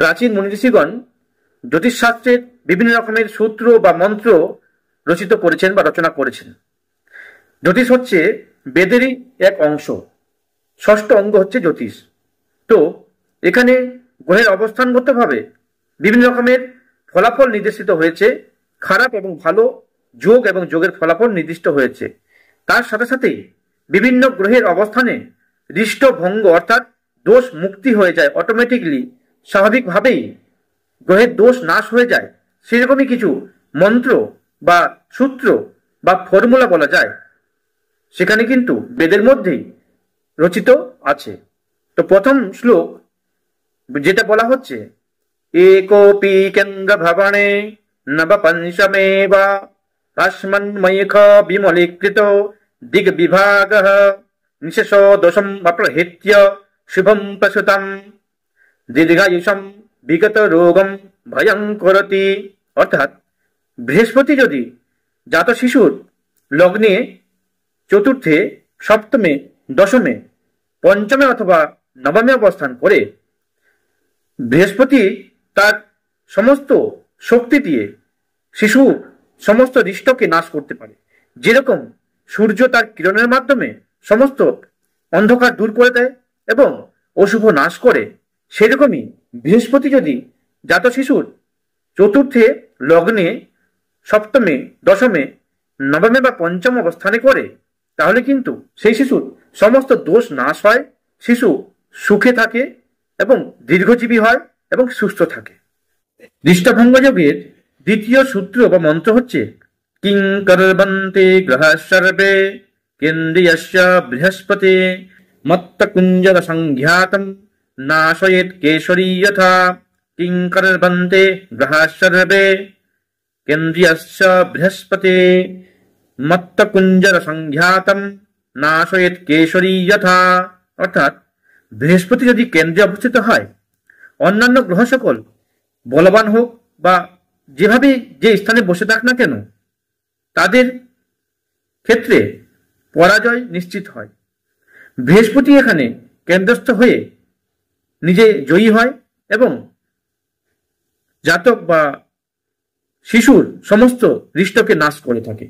প্রাচীন মনীষীগণ জ্যোতিষশাস্ত্রের বিভিন্ন রকমের সূত্র বা মন্ত্র রচিত করেছেন বা রচনা করেছেন জ্যোতিষ হচ্ছে বেদেরই এক অংশ ষষ্ঠ অঙ্গ হচ্ছে জ্যোতিষ তো এখানে গ্রহের অবস্থানগতভাবে বিভিন্ন রকমের ফলাফল নির্দেশিত হয়েছে খারাপ এবং ভালো যোগ এবং যোগের ফলাফল নির্দিষ্ট হয়েছে তার সাথে সাথে বিভিন্ন গ্রহের অবস্থানে হৃষ্টভঙ্গ অর্থাৎ দোষ মুক্তি হয়ে যায় অটোমেটিকলি স্বাভাবিকভাবেই গ্রহের দোষ নাশ হয়ে যায় সেরকমই কিছু মন্ত্র বা সূত্র বা ফর্মুলা বলা যায় সেখানে কিন্তু বেদের মধ্যেই রচিত আছে তো প্রথম শ্লোক যেটা বলা হচ্ছে একোপি কেঙ্গ ভবনে নব বা তস্মন্ময়খ বিমলীকৃত দিগ্বিভাগ নিশেষ দোষম অপ্রহিত্য শুভম प्रसुतम् দীর্ঘায়ুষম বিগত রোগম ভয়ঙ্করতি অর্থাৎ বৃহস্পতি যদি জাত শিশুর লগ্নে চতুর্থে সপ্তমে দশমে পঞ্চমে অথবা নবমে অবস্থান করে বৃহস্পতি তার সমস্ত শক্তি দিয়ে শিশু সমস্ত দৃষ্টকে নাশ করতে পারে যেরকম সূর্য তার কিরণের মাধ্যমে সমস্ত অন্ধকার দূর করে দেয় এবং অশুভ নাশ করে সেরকমই বৃহস্পতি যদি জাত শিশুর চতুর্থে লগ্নে সপ্তমে দশমে নবমে বা পঞ্চম অবস্থানে করে তাহলে কিন্তু সেই শিশুর সমস্ত দোষ নাশ হয় শিশু সুখে থাকে এবং দীর্ঘজীবী হয় এবং সুস্থ থাকে দৃষ্টভঙ্গ যোগের দ্বিতীয় সূত্র বা মন্ত্র হচ্ছে কিং কর্বন্তে গ্রহ সর্বে কেন্দ্রীয় বৃহস্পতি মত্তকুঞ্জদ সংখ্যাতম নাশয়েত কেশরী যথা কিঙ্করবন্তে গ্রহাসর্বে কেন্দ্রিয়শ্চ বৃহস্পতে মত্তকুঞ্জর সংখ্যাতম নাশয়েত কেশরী যথা অর্থাৎ বৃহস্পতি যদি কেন্দ্রে অবস্থিত হয় অন্যান্য গ্রহ সকল বলবান হোক বা যেভাবে যে স্থানে বসে থাক না কেন তাদের ক্ষেত্রে পরাজয় নিশ্চিত হয় বৃহস্পতি এখানে কেন্দ্রস্থ হয়ে নিজে জয়ী হয় এবং জাতক বা শিশুর সমস্ত হৃষ্টকে নাশ করে থাকে